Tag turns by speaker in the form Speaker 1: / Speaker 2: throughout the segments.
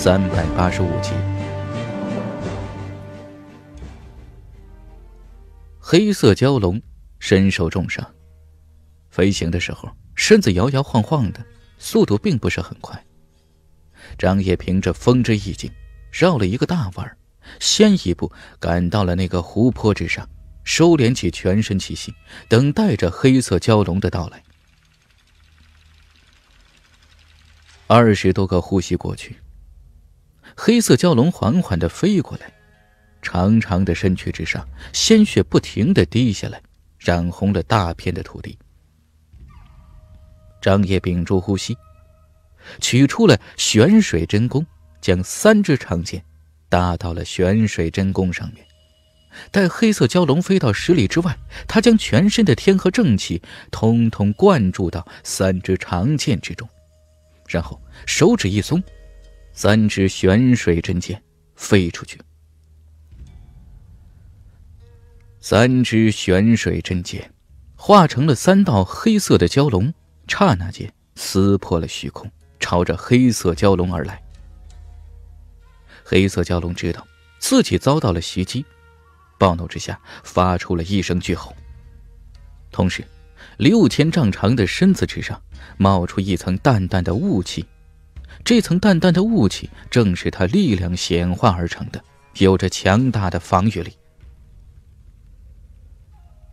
Speaker 1: 三百八十五集，黑色蛟龙身受重伤，飞行的时候身子摇摇晃晃的，速度并不是很快。张烨凭着风之意境，绕了一个大弯先一步赶到了那个湖泊之上，收敛起全身气息，等待着黑色蛟龙的到来。二十多个呼吸过去。黑色蛟龙缓缓地飞过来，长长的身躯之上，鲜血不停地滴下来，染红了大片的土地。张叶屏住呼吸，取出了玄水真功，将三支长剑搭到了玄水真功上面。待黑色蛟龙飞到十里之外，他将全身的天和正气通通灌注到三支长剑之中，然后手指一松。三支玄水真剑飞出去，三支玄水真剑化成了三道黑色的蛟龙，刹那间撕破了虚空，朝着黑色蛟龙而来。黑色蛟龙知道自己遭到了袭击，暴怒之下发出了一声巨吼，同时，六千丈长的身子之上冒出一层淡淡的雾气。这层淡淡的雾气正是他力量显化而成的，有着强大的防御力。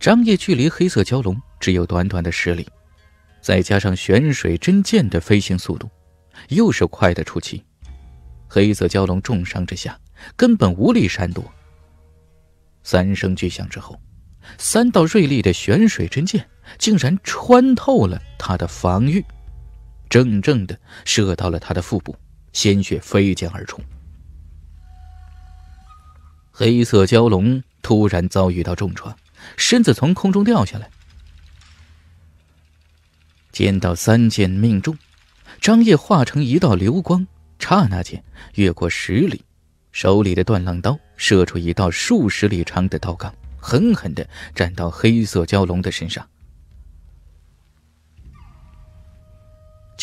Speaker 1: 张掖距离黑色蛟龙只有短短的十里，再加上玄水真剑的飞行速度，又是快的出奇。黑色蛟龙重伤之下，根本无力闪躲。三声巨响之后，三道锐利的玄水真剑竟然穿透了他的防御。正正的射到了他的腹部，鲜血飞溅而出。黑色蛟龙突然遭遇到重创，身子从空中掉下来。见到三剑命中，张烨化成一道流光，刹那间越过十里，手里的断浪刀射出一道数十里长的刀罡，狠狠的斩到黑色蛟龙的身上。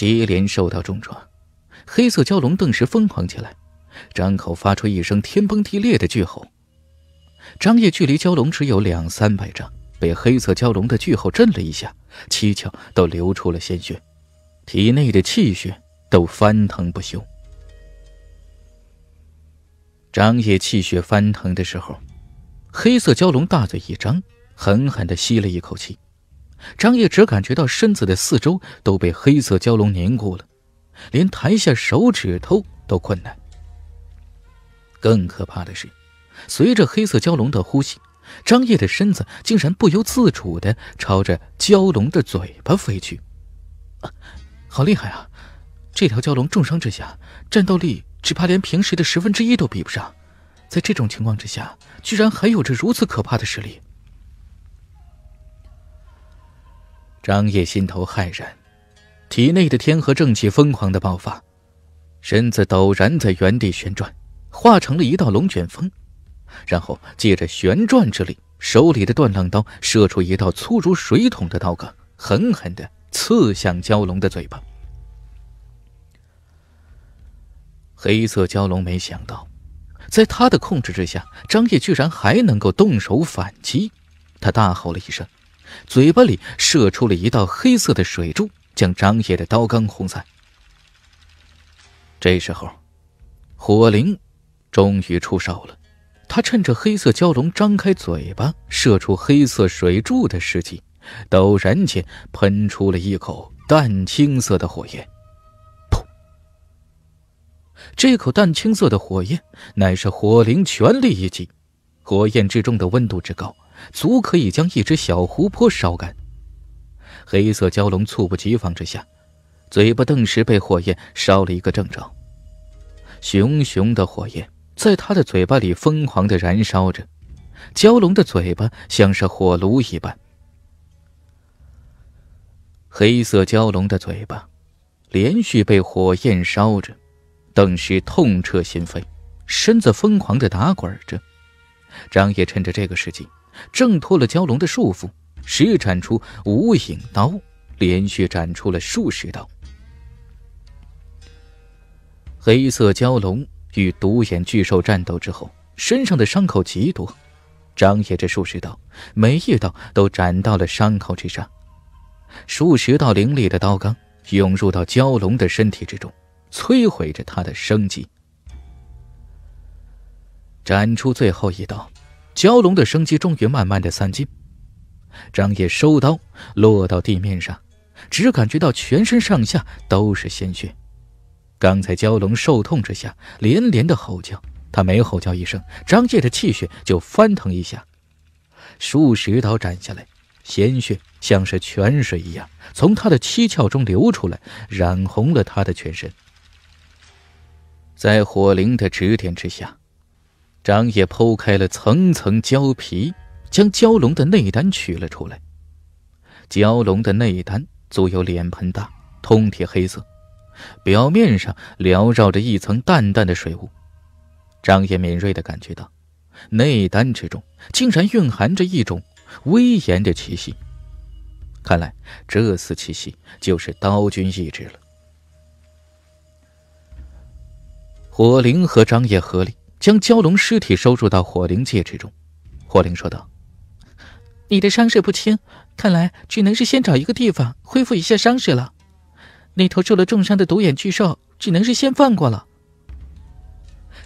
Speaker 1: 接连受到重创，黑色蛟龙顿时疯狂起来，张口发出一声天崩地裂的巨吼。张叶距离蛟龙只有两三百丈，被黑色蛟龙的巨吼震了一下，七窍都流出了鲜血，体内的气血都翻腾不休。张叶气血翻腾的时候，黑色蛟龙大嘴一张，狠狠地吸了一口气。张叶只感觉到身子的四周都被黑色蛟龙凝固了，连抬下手指头都困难。更可怕的是，随着黑色蛟龙的呼吸，张叶的身子竟然不由自主地朝着蛟龙的嘴巴飞去。啊，好厉害啊！这条蛟龙重伤之下，战斗力只怕连平时的十分之一都比不上，在这种情况之下，居然还有着如此可怕的实力。张烨心头骇然，体内的天和正气疯狂的爆发，身子陡然在原地旋转，化成了一道龙卷风，然后借着旋转之力，手里的断浪刀射出一道粗如水桶的刀杆，狠狠的刺向蛟龙的嘴巴。黑色蛟龙没想到，在他的控制之下，张烨居然还能够动手反击，他大吼了一声。嘴巴里射出了一道黑色的水柱，将张野的刀罡轰散。这时候，火灵终于出手了。他趁着黑色蛟龙张开嘴巴射出黑色水柱的时机，陡然间喷出了一口淡青色的火焰。噗！这口淡青色的火焰乃是火灵全力一击，火焰之中的温度之高。足可以将一只小湖泊烧干。黑色蛟龙猝不及防之下，嘴巴顿时被火焰烧了一个正着。熊熊的火焰在他的嘴巴里疯狂的燃烧着，蛟龙的嘴巴像是火炉一般。黑色蛟龙的嘴巴连续被火焰烧着，顿时痛彻心扉，身子疯狂的打滚着。张叶趁着这个时机。挣脱了蛟龙的束缚，施展出无影刀，连续斩出了数十刀。黑色蛟龙与独眼巨兽战斗之后，身上的伤口极多，张掖着数十刀，每一道都斩到了伤口之上。数十道凌厉的刀罡涌入到蛟龙的身体之中，摧毁着他的生机。斩出最后一刀。蛟龙的生机终于慢慢的散尽，张叶收刀落到地面上，只感觉到全身上下都是鲜血。刚才蛟龙受痛之下连连的吼叫，他没吼叫一声，张烨的气血就翻腾一下。数十刀斩下来，鲜血像是泉水一样从他的七窍中流出来，染红了他的全身。在火灵的指点之下。张掖剖开了层层蛟皮，将蛟龙的内丹取了出来。蛟龙的内丹足有脸盆大，通体黑色，表面上缭绕着一层淡淡的水雾。张掖敏锐地感觉到，内丹之中竟然蕴含着一种威严的气息。看来这丝气息就是刀君意志了。火灵和张掖合力。将蛟龙尸体收入到火灵戒之中，火灵说道：“你的伤势不轻，看来只能是先找一个地方恢复一下伤势了。那头受了重伤的独眼巨兽，只能是先放过了。”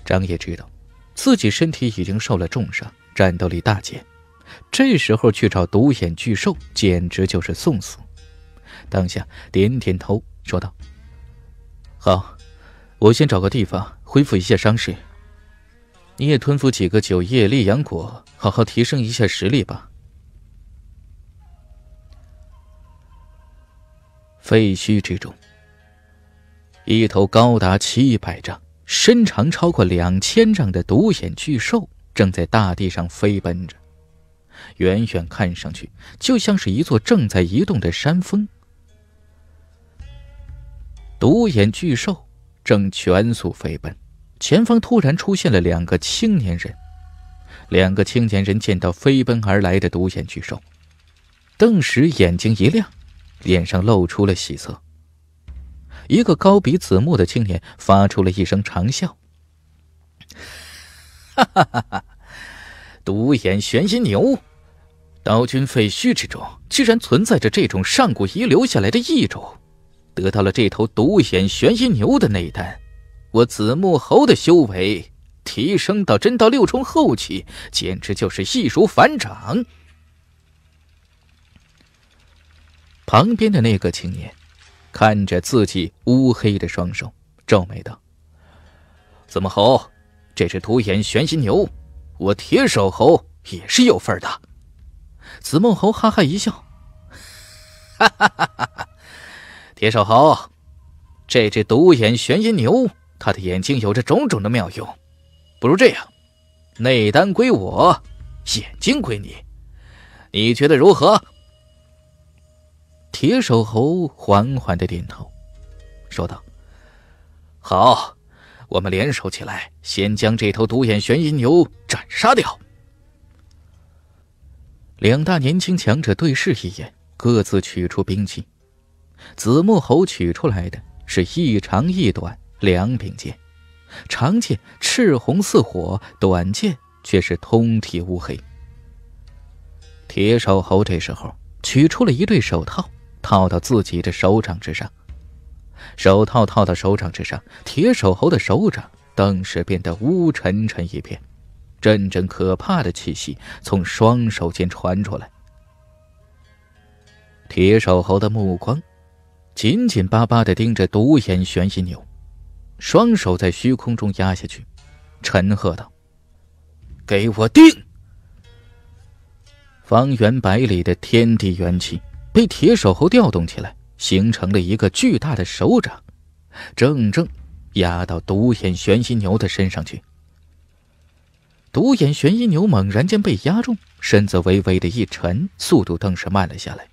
Speaker 1: 张野知道，自己身体已经受了重伤，战斗力大减，这时候去找独眼巨兽，简直就是送死。当下点点头，说道：“好，我先找个地方恢复一下伤势。”你也吞服几个九叶烈阳果，好好提升一下实力吧。废墟之中，一头高达七百丈、身长超过两千丈的独眼巨兽正在大地上飞奔着，远远看上去就像是一座正在移动的山峰。独眼巨兽正全速飞奔。前方突然出现了两个青年人，两个青年人见到飞奔而来的独眼巨兽，顿时眼睛一亮，脸上露出了喜色。一个高鼻子目的青年发出了一声长笑：“哈哈哈哈，独眼玄心牛，刀君废墟之中居然存在着这种上古遗留下来的异种，得到了这头独眼玄心牛的内丹。”我紫木猴的修为提升到真道六重后期，简直就是易如反掌。旁边的那个青年看着自己乌黑的双手，皱眉道：“怎么猴？这只独眼玄心牛，我铁手猴也是有份的。”紫木猴哈哈一笑：“哈哈哈！哈铁手猴，这只独眼玄阴牛。”他的眼睛有着种种的妙用，不如这样，内丹归我，眼睛归你，你觉得如何？铁手猴缓缓的点头，说道：“好，我们联手起来，先将这头独眼玄阴牛斩杀掉。”两大年轻强者对视一眼，各自取出兵器。紫木猴取出来的是一长一短。两柄剑，长剑赤红似火，短剑却是通体乌黑。铁手猴这时候取出了一对手套，套到自己的手掌之上。手套套到手掌之上，铁手猴的手掌顿时变得乌沉沉一片，阵阵可怕的气息从双手间传出来。铁手猴的目光紧紧巴巴地盯着独眼玄阴牛。双手在虚空中压下去，沉喝道：“给我定！”方圆百里的天地元气被铁手猴调动起来，形成了一个巨大的手掌，正正压到独眼玄犀牛的身上去。独眼玄犀牛猛然间被压中，身子微微的一沉，速度顿时慢了下来。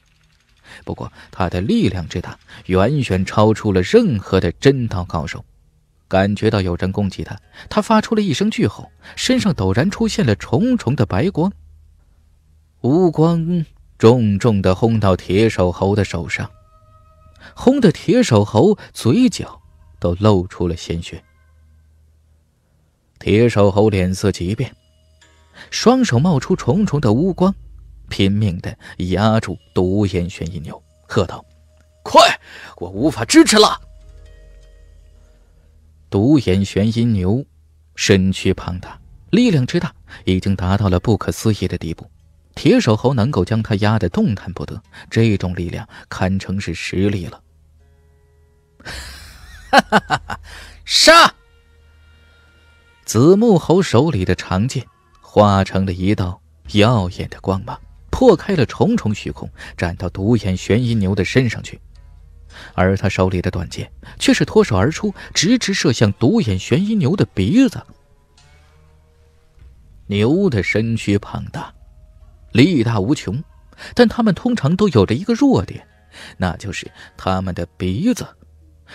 Speaker 1: 不过他的力量之大，远远超出了任何的真道高手。感觉到有人攻击他，他发出了一声巨吼，身上陡然出现了重重的白光，乌光重重的轰到铁手猴的手上，轰的铁手猴嘴角都露出了鲜血。铁手猴脸色急变，双手冒出重重的乌光，拼命的压住独眼玄一牛，喝道：“快，我无法支持了！”独眼玄阴牛，身躯庞大，力量之大，已经达到了不可思议的地步。铁手猴能够将他压得动弹不得，这种力量堪称是实力了。哈哈哈！杀！紫木猴手里的长剑化成了一道耀眼的光芒，破开了重重虚空，斩到独眼玄阴牛的身上去。而他手里的短剑却是脱手而出，直直射向独眼玄阴牛的鼻子。牛的身躯庞大，力大无穷，但他们通常都有着一个弱点，那就是他们的鼻子。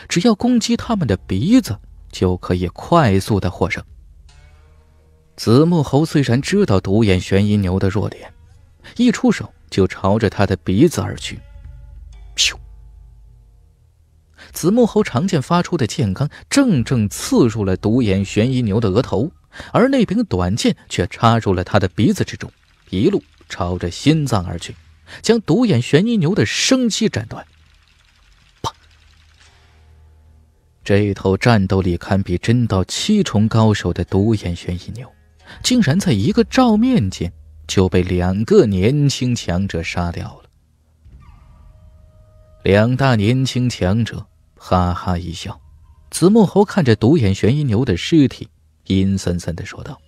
Speaker 1: 只要攻击他们的鼻子，就可以快速的获胜。紫木猴虽然知道独眼玄阴牛的弱点，一出手就朝着他的鼻子而去，咻！紫木猴长剑发出的剑罡，正正刺入了独眼玄一牛的额头，而那柄短剑却插入了他的鼻子之中，一路朝着心脏而去，将独眼玄一牛的生机斩断。这这头战斗力堪比真道七重高手的独眼玄一牛，竟然在一个照面间就被两个年轻强者杀掉了。两大年轻强者。哈哈一笑，紫木猴看着独眼玄阴牛的尸体，阴森森的说道：“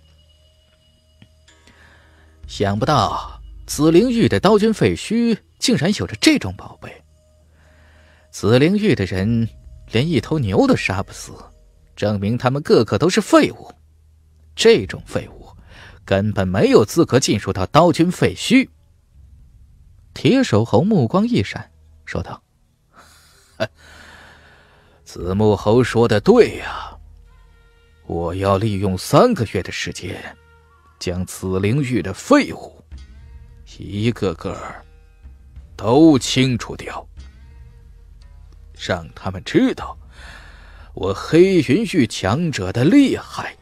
Speaker 1: 想不到紫灵域的刀君废墟竟然有着这种宝贝。紫灵域的人连一头牛都杀不死，证明他们个个都是废物。这种废物根本没有资格进入到刀军废墟。”铁手猴目光一闪，说道。子木猴说的对呀，我要利用三个月的时间，将紫灵域的废物一个个都清除掉，让他们知道我黑云域强者的厉害。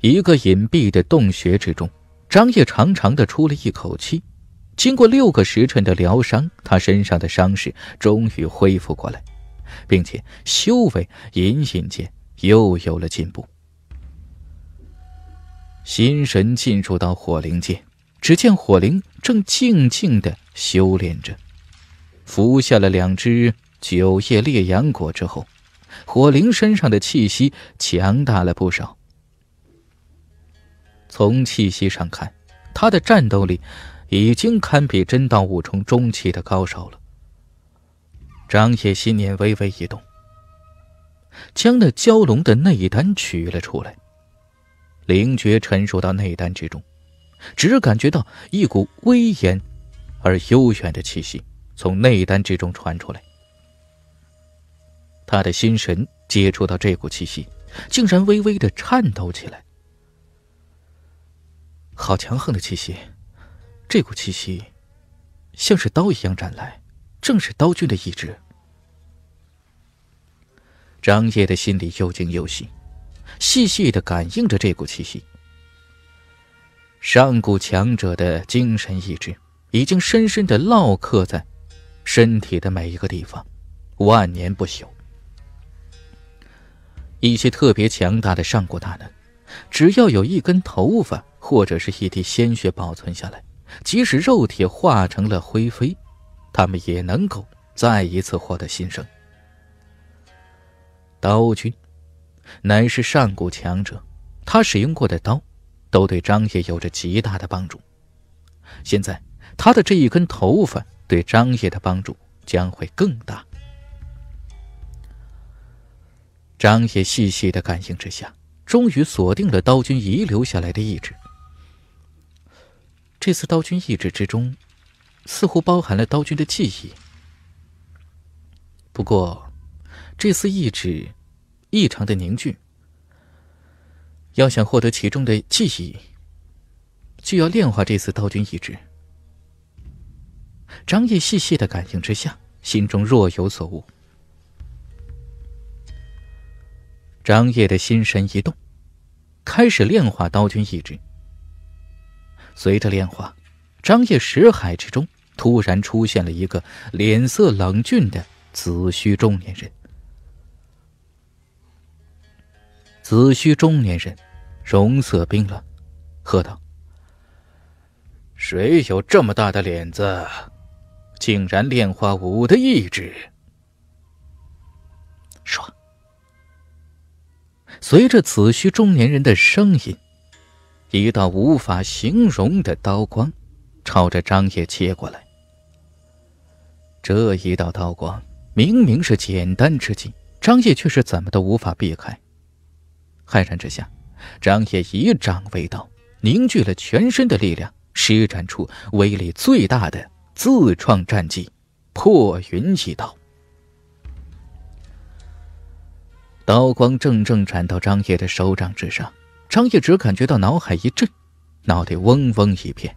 Speaker 1: 一个隐蔽的洞穴之中，张烨长长的出了一口气。经过六个时辰的疗伤，他身上的伤势终于恢复过来，并且修为隐隐间又有了进步。心神进入到火灵界，只见火灵正静静的修炼着。服下了两只九叶烈阳果之后，火灵身上的气息强大了不少。从气息上看，他的战斗力。已经堪比真道五重中期的高手了。张烨心念微微一动，将那蛟龙的内丹取了出来，灵觉沉入到内丹之中，只感觉到一股威严而悠远的气息从内丹之中传出来。他的心神接触到这股气息，竟然微微的颤抖起来。好强横的气息！这股气息，像是刀一样斩来，正是刀君的意志。张烨的心里又惊又喜，细细的感应着这股气息。上古强者的精神意志已经深深的烙刻在身体的每一个地方，万年不朽。一些特别强大的上古大能，只要有一根头发或者是一滴鲜血保存下来。即使肉体化成了灰飞，他们也能够再一次获得新生。刀君乃是上古强者，他使用过的刀都对张业有着极大的帮助。现在他的这一根头发对张业的帮助将会更大。张业细细的感应之下，终于锁定了刀君遗留下来的意志。这次刀君意志之中，似乎包含了刀君的记忆。不过，这次意志异常的凝聚。要想获得其中的记忆，就要炼化这次刀君意志。张叶细细的感应之下，心中若有所悟。张烨的心神一动，开始炼化刀君意志。随着炼化，张掖石海之中突然出现了一个脸色冷峻的紫虚中年人。紫虚中年人容色冰冷，喝道：“谁有这么大的脸子，竟然炼化武的意志？”说。随着紫虚中年人的声音。一道无法形容的刀光，朝着张掖切过来。这一道刀光明明是简单之计，张掖却是怎么都无法避开。骇然之下，张掖以掌为刀，凝聚了全身的力量，施展出威力最大的自创战技——破云一刀。刀光正正斩到张掖的手掌之上。张烨只感觉到脑海一震，脑袋嗡嗡一片，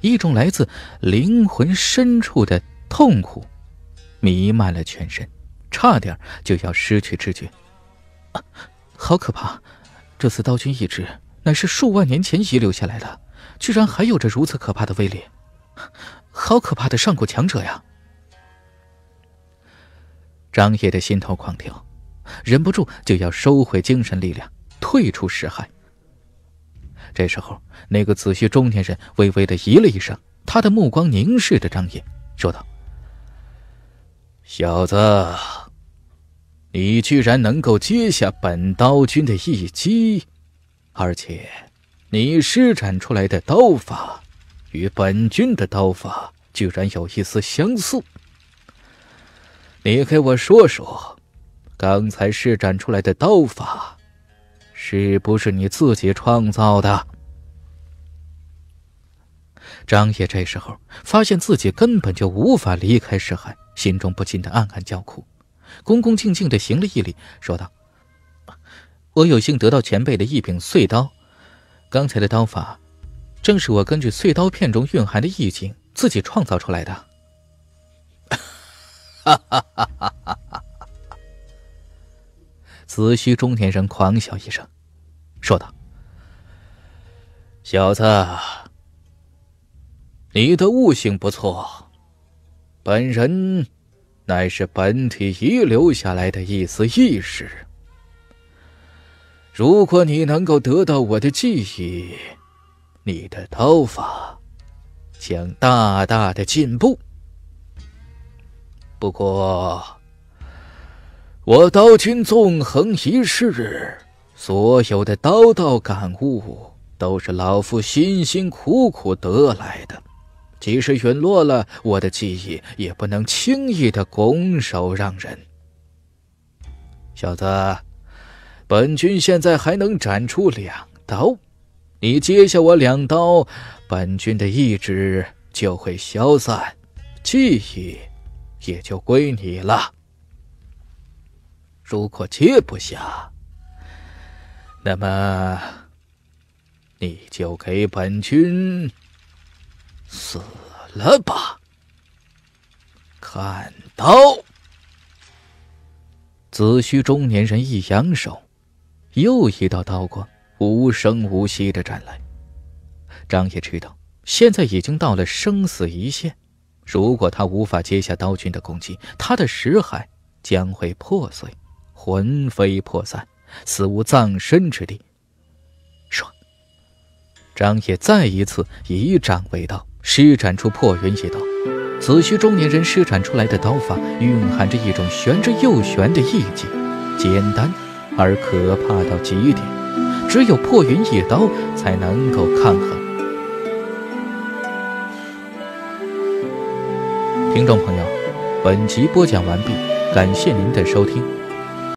Speaker 1: 一种来自灵魂深处的痛苦弥漫了全身，差点就要失去知觉。好可怕！这次刀君一指乃是数万年前遗留下来的，居然还有着如此可怕的威力。好可怕的上古强者呀！张烨的心头狂跳，忍不住就要收回精神力量。退出石海。这时候，那个紫须中年人微微的咦了一声，他的目光凝视着张野，说道：“小子，你居然能够接下本刀君的一击，而且你施展出来的刀法与本君的刀法居然有一丝相似，你给我说说，刚才施展出来的刀法。”是不是你自己创造的？张野这时候发现自己根本就无法离开石海，心中不禁的暗暗叫苦，恭恭敬敬的行了一礼，说道：“我有幸得到前辈的一柄碎刀，刚才的刀法，正是我根据碎刀片中蕴含的意境自己创造出来的。”哈哈哈哈哈！子虚中年人狂笑一声。说道：“小子，你的悟性不错。本人乃是本体遗留下来的一丝意识。如果你能够得到我的记忆，你的刀法将大大的进步。不过，我刀君纵横一世。”所有的刀道感悟都是老夫辛辛苦苦得来的，即使陨落了，我的记忆也不能轻易的拱手让人。小子，本君现在还能斩出两刀，你接下我两刀，本君的意志就会消散，记忆也就归你了。如果接不下，那么，你就给本君死了吧！砍刀，子虚中年人一扬手，又一道刀光无声无息的斩来。张野知道，现在已经到了生死一线，如果他无法接下刀君的攻击，他的识海将会破碎，魂飞魄散。死无葬身之地。说，张野再一次以掌为刀，施展出破云一刀。紫须中年人施展出来的刀法，蕴含着一种玄之又玄的意境，简单而可怕到极点。只有破云一刀才能够抗衡。听众朋友，本集播讲完毕，感谢您的收听。